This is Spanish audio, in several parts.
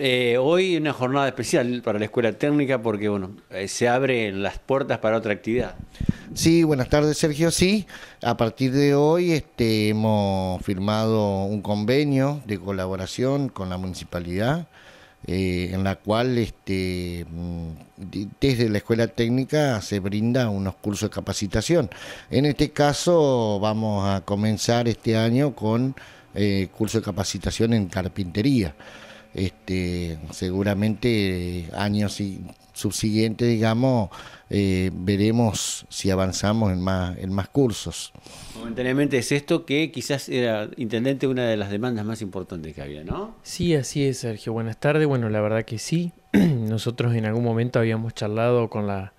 Eh, hoy una jornada especial para la Escuela Técnica porque, bueno, eh, se abren las puertas para otra actividad. Sí, buenas tardes, Sergio. Sí, a partir de hoy este, hemos firmado un convenio de colaboración con la municipalidad. Eh, en la cual este, mm, desde la escuela técnica se brinda unos cursos de capacitación. En este caso vamos a comenzar este año con eh, curso de capacitación en carpintería este, seguramente eh, años subsiguientes, digamos, eh, veremos si avanzamos en más, en más cursos. Momentáneamente es esto que quizás era, intendente, una de las demandas más importantes que había, ¿no? Sí, así es, Sergio. Buenas tardes. Bueno, la verdad que sí. Nosotros en algún momento habíamos charlado con la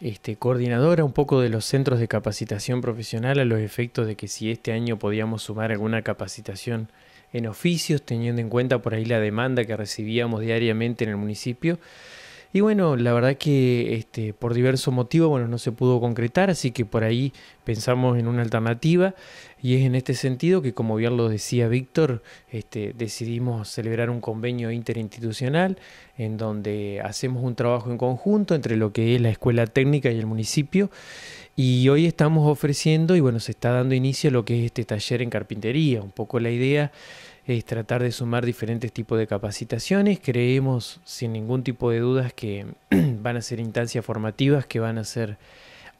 este, coordinadora un poco de los centros de capacitación profesional a los efectos de que si este año podíamos sumar alguna capacitación en oficios, teniendo en cuenta por ahí la demanda que recibíamos diariamente en el municipio. Y bueno, la verdad que este, por diversos motivos bueno, no se pudo concretar, así que por ahí pensamos en una alternativa. Y es en este sentido que, como bien lo decía Víctor, este, decidimos celebrar un convenio interinstitucional en donde hacemos un trabajo en conjunto entre lo que es la escuela técnica y el municipio. Y hoy estamos ofreciendo, y bueno, se está dando inicio a lo que es este taller en carpintería. Un poco la idea es tratar de sumar diferentes tipos de capacitaciones. Creemos sin ningún tipo de dudas que van a ser instancias formativas que van a ser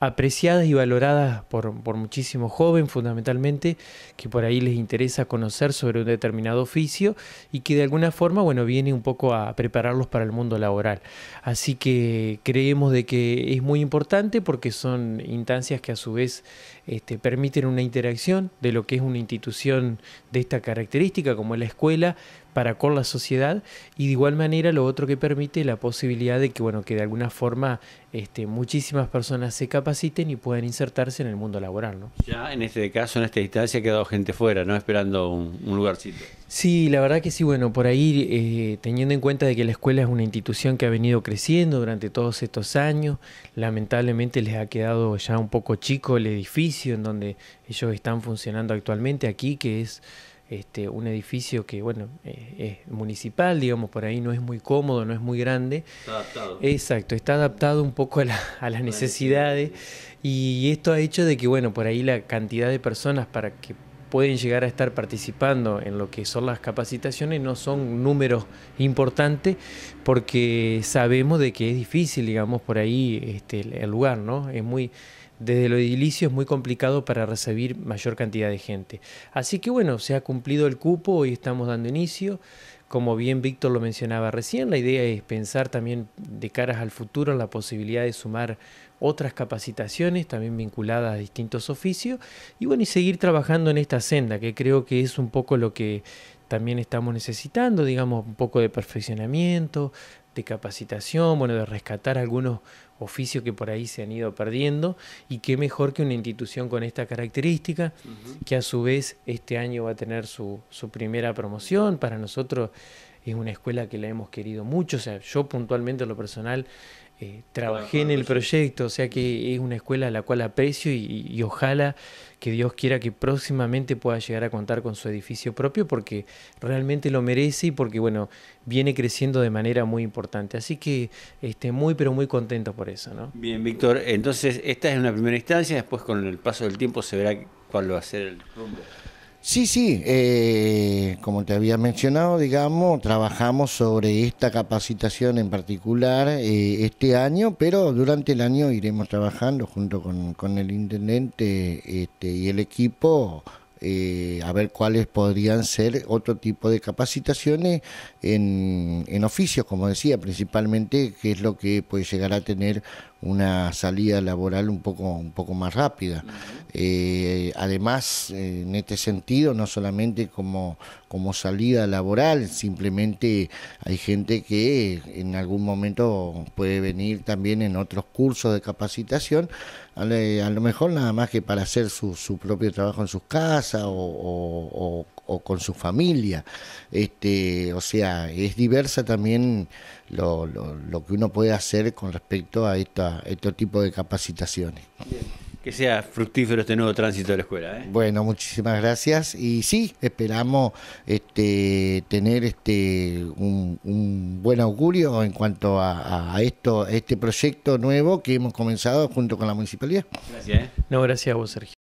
apreciadas y valoradas por, por muchísimo joven fundamentalmente, que por ahí les interesa conocer sobre un determinado oficio y que de alguna forma, bueno, viene un poco a prepararlos para el mundo laboral. Así que creemos de que es muy importante porque son instancias que a su vez este, permiten una interacción de lo que es una institución de esta característica, como la escuela, para con la sociedad, y de igual manera lo otro que permite la posibilidad de que, bueno, que de alguna forma este, muchísimas personas se capaciten y puedan insertarse en el mundo laboral. ¿no? Ya en este caso, en esta distancia ha quedado gente fuera, ¿no? Esperando un, lugarcito. Sí, la verdad que sí, bueno, por ahí, eh, teniendo en cuenta de que la escuela es una institución que ha venido creciendo durante todos estos años, lamentablemente les ha quedado ya un poco chico el edificio, en donde ellos están funcionando actualmente aquí, que es este, un edificio que, bueno, eh, es municipal, digamos, por ahí no es muy cómodo, no es muy grande. Está adaptado. Exacto, está adaptado un poco a, las necesidades y esto ha hecho de que, bueno, por ahí la cantidad de personas para que pueden llegar a estar participando en lo que son las capacitaciones no son números importantes porque sabemos de que es difícil, digamos, por ahí este, el lugar, ¿no? Es muy desde lo edilicio es muy complicado para recibir mayor cantidad de gente. Así que bueno, se ha cumplido el cupo, hoy estamos dando inicio. Como bien Víctor lo mencionaba recién, la idea es pensar también de caras al futuro la posibilidad de sumar otras capacitaciones también vinculadas a distintos oficios y bueno, y seguir trabajando en esta senda que creo que es un poco lo que también estamos necesitando, digamos, un poco de perfeccionamiento, de capacitación, bueno, de rescatar algunos oficios que por ahí se han ido perdiendo y qué mejor que una institución con esta característica que a su vez este año va a tener su, su, primera promoción. Para nosotros es una escuela que la hemos querido mucho, o sea, yo puntualmente lo personal eh, trabajé en el proyecto, o sea que es una escuela a la cual aprecio y, ojalá que Dios quiera que próximamente pueda llegar a contar con su edificio propio porque realmente lo merece y porque bueno, viene creciendo de manera muy importante. Así que este, muy pero muy contento por eso. ¿no? Bien, Víctor, entonces esta es una primera instancia, después con el paso del tiempo se verá cuál va a ser el rumbo. Sí, sí, eh, como te había mencionado, digamos, trabajamos sobre esta capacitación en particular eh, este año, pero durante el año iremos trabajando junto con, con el intendente este, y el equipo eh, a ver cuáles podrían ser otro tipo de capacitaciones en, oficios, como decía, principalmente, que es lo que puede llegar a tener una salida laboral un poco, un poco más rápida. Eh, además, eh, en este sentido, no solamente como, como salida laboral, simplemente hay gente que en algún momento puede venir también en otros cursos de capacitación, a, lo mejor nada más que para hacer su, su propio trabajo en sus casas, o, con su familia. Este, o sea, es diversa también lo, lo, que uno puede hacer con respecto a esta, este tipo de capacitaciones. Que sea fructífero este nuevo tránsito de la escuela. ¿eh? Bueno, muchísimas gracias. Y sí, esperamos este, tener este, un, buen augurio en cuanto a, esto, este proyecto nuevo que hemos comenzado junto con la municipalidad. Gracias. ¿eh? No, gracias a vos, Sergio.